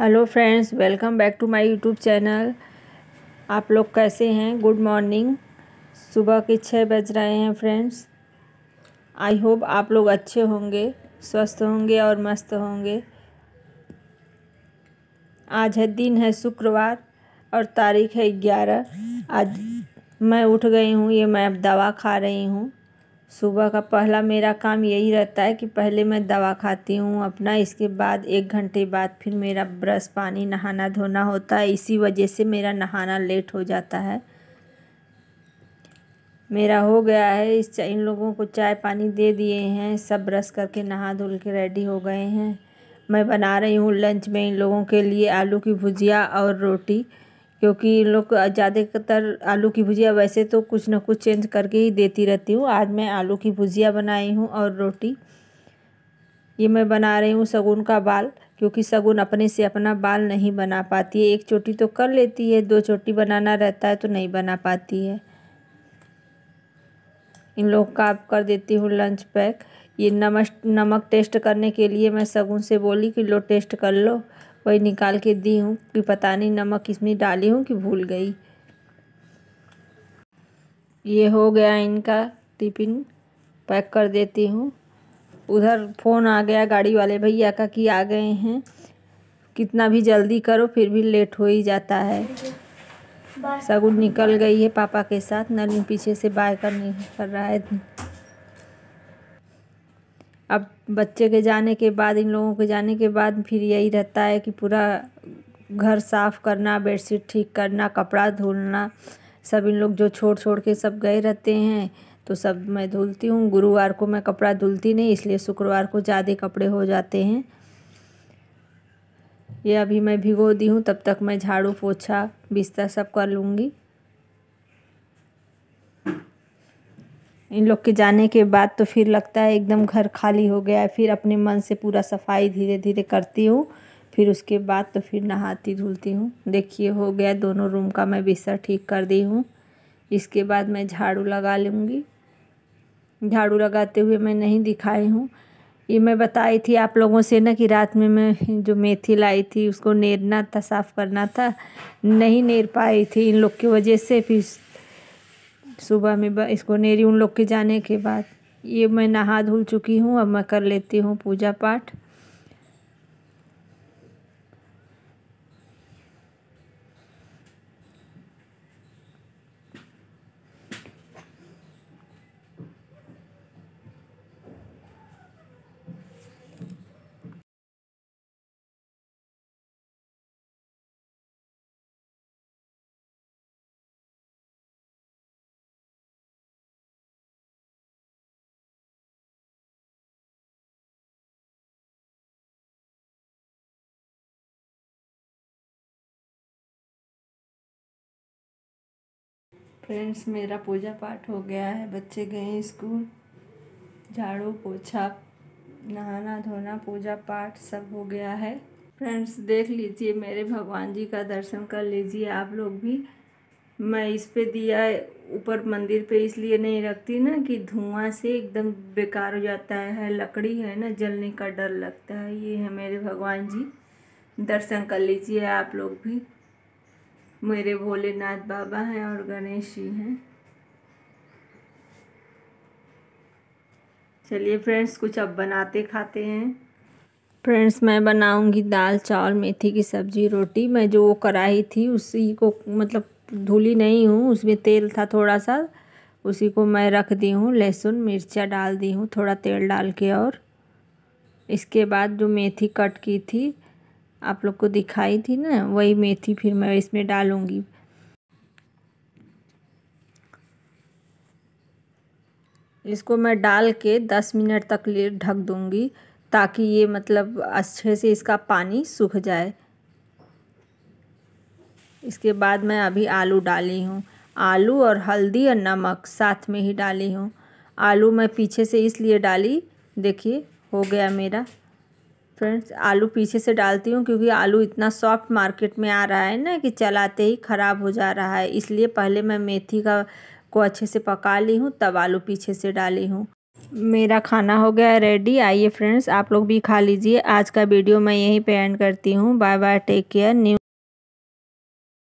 hello friends welcome back to my YouTube channel आप लोग कैसे हैं गुड मॉर्निंग सुबह के छः बज रहे हैं फ्रेंड्स आई होप आप लोग अच्छे होंगे स्वस्थ होंगे और मस्त होंगे आज है दिन है शुक्रवार और तारीख है ग्यारह आज मैं उठ गई हूँ ये मैं अब दवा खा रही हूँ सुबह का पहला मेरा काम यही रहता है कि पहले मैं दवा खाती हूँ अपना इसके बाद एक घंटे बाद फिर मेरा ब्रश पानी नहाना धोना होता है इसी वजह से मेरा नहाना लेट हो जाता है मेरा हो गया है इस इन लोगों को चाय पानी दे दिए हैं सब ब्रश करके नहा धुल के रेडी हो गए हैं मैं बना रही हूँ लंच में इन लोगों के लिए आलू की भुजिया और रोटी क्योंकि लोग ज़्यादातर आलू की भुजिया वैसे तो कुछ ना कुछ चेंज करके ही देती रहती हूँ आज मैं आलू की भुजिया बनाई हूँ और रोटी ये मैं बना रही हूँ सगुन का बाल क्योंकि सगुन अपने से अपना बाल नहीं बना पाती है एक चोटी तो कर लेती है दो चोटी बनाना रहता है तो नहीं बना पाती है इन लोग का आप कर देती हूँ लंच पैक ये नमक नमक टेस्ट करने के लिए मैं सगुन से बोली कि लो टेस्ट कर लो वही निकाल के दी हूँ कि पता नहीं नमक इसमें डाली हूँ कि भूल गई ये हो गया इनका टिफिन पैक कर देती हूँ उधर फ़ोन आ गया गाड़ी वाले भैया का कि आ गए हैं कितना भी जल्दी करो फिर भी लेट हो ही जाता है सगुन निकल गई है पापा के साथ नलिन पीछे से बाय करने कर रहा है अब बच्चे के जाने के बाद इन लोगों के जाने के बाद फिर यही रहता है कि पूरा घर साफ़ करना बेडशीट ठीक करना कपड़ा धुलना सब इन लोग जो छोड़ छोड़ के सब गए रहते हैं तो सब मैं धुलती हूँ गुरुवार को मैं कपड़ा धुलती नहीं इसलिए शुक्रवार को ज़्यादा कपड़े हो जाते हैं ये अभी मैं भिगो दी हूँ तब तक मैं झाड़ू पोछा बिस्तर सब कर लूँगी इन लोग के जाने के बाद तो फिर लगता है एकदम घर खाली हो गया है फिर अपने मन से पूरा सफाई धीरे धीरे करती हूँ फिर उसके बाद तो फिर नहाती धुलती हूँ देखिए हो गया दोनों रूम का मैं बिस्तर ठीक कर दी हूँ इसके बाद मैं झाड़ू लगा लूँगी झाड़ू लगाते हुए मैं नहीं दिखाई हूँ ये मैं बताई थी आप लोगों से ना कि रात में मैं जो मेथी लाई थी उसको नेरना था साफ़ करना था नहीं नेर पाई थी इन लोग की वजह से फिर सुबह में इसको नेरी उन लोग के जाने के बाद ये मैं नहा धुल चुकी हूँ अब मैं कर लेती हूँ पूजा पाठ फ्रेंड्स मेरा पूजा पाठ हो गया है बच्चे गए स्कूल झाड़ू पोछा नहाना धोना पूजा पाठ सब हो गया है फ्रेंड्स देख लीजिए मेरे भगवान जी का दर्शन कर लीजिए आप लोग भी मैं इस पे दिया ऊपर मंदिर पे इसलिए नहीं रखती ना कि धुआं से एकदम बेकार हो जाता है लकड़ी है ना जलने का डर लगता है ये है मेरे भगवान जी दर्शन कर लीजिए आप लोग भी मेरे भोलेनाथ बाबा हैं और गणेश जी हैं चलिए फ्रेंड्स कुछ अब बनाते खाते हैं फ्रेंड्स मैं बनाऊंगी दाल चावल मेथी की सब्ज़ी रोटी मैं जो वो कराई थी उसी को मतलब धुली नहीं हूँ उसमें तेल था थोड़ा सा उसी को मैं रख दी हूँ लहसुन मिर्चा डाल दी हूँ थोड़ा तेल डाल के और इसके बाद जो मेथी कट की थी आप लोग को दिखाई थी ना वही मेथी फिर मैं इसमें डालूँगी इसको मैं डाल के दस मिनट तक ले ढक दूँगी ताकि ये मतलब अच्छे से इसका पानी सूख जाए इसके बाद मैं अभी आलू डाली हूँ आलू और हल्दी और नमक साथ में ही डाली हूँ आलू मैं पीछे से इसलिए डाली देखिए हो गया मेरा फ्रेंड्स आलू पीछे से डालती हूँ क्योंकि आलू इतना सॉफ्ट मार्केट में आ रहा है ना कि चलाते ही ख़राब हो जा रहा है इसलिए पहले मैं मेथी का को अच्छे से पका ली हूँ तब आलू पीछे से डाली हूँ मेरा खाना हो गया रेडी आइए फ्रेंड्स आप लोग भी खा लीजिए आज का वीडियो मैं यहीं पे एंड करती हूँ bye bye take care new